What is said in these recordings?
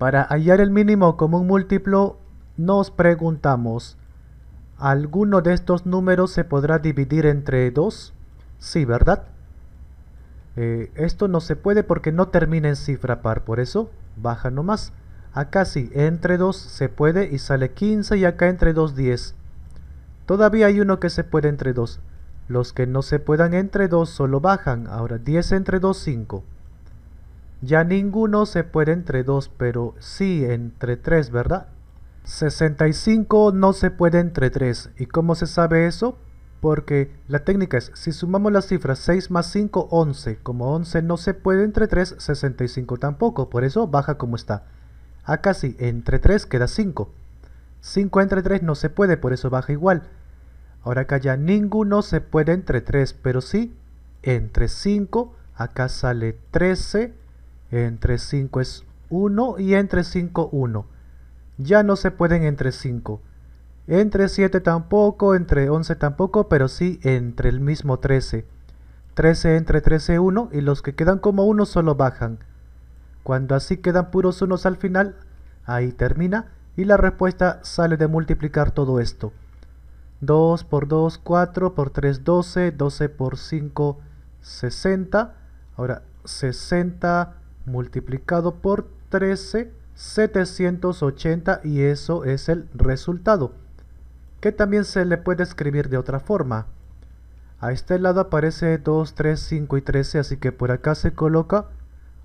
Para hallar el mínimo común múltiplo, nos preguntamos, ¿alguno de estos números se podrá dividir entre 2? Sí, ¿verdad? Eh, esto no se puede porque no termina en cifra par, por eso baja nomás. Acá sí, entre 2 se puede y sale 15 y acá entre 2 10. Todavía hay uno que se puede entre 2. Los que no se puedan entre 2 solo bajan, ahora 10 entre 2 5. Ya ninguno se puede entre 2, pero sí entre 3, ¿verdad? 65 no se puede entre 3. ¿Y cómo se sabe eso? Porque la técnica es, si sumamos las cifras 6 más 5, 11. Como 11 no se puede entre 3, 65 tampoco. Por eso baja como está. Acá sí, entre 3 queda 5. 5 entre 3 no se puede, por eso baja igual. Ahora acá ya ninguno se puede entre 3, pero sí entre 5. Acá sale 13 entre 5 es 1 y entre 5, 1. Ya no se pueden entre 5. Entre 7 tampoco, entre 11 tampoco, pero sí entre el mismo 13. 13 entre 13, 1 y los que quedan como 1 solo bajan. Cuando así quedan puros unos al final, ahí termina y la respuesta sale de multiplicar todo esto. 2 por 2, 4 por 3, 12, 12 por 5, 60. Ahora 60 multiplicado por 13 780 y eso es el resultado, que también se le puede escribir de otra forma. A este lado aparece 2, 3, 5 y 13, así que por acá se coloca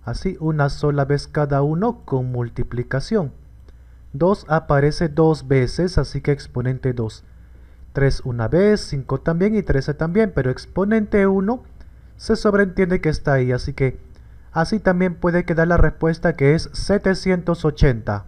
así una sola vez cada uno con multiplicación. 2 aparece dos veces, así que exponente 2. 3 una vez, 5 también y 13 también, pero exponente 1 se sobreentiende que está ahí, así que Así también puede quedar la respuesta que es 780.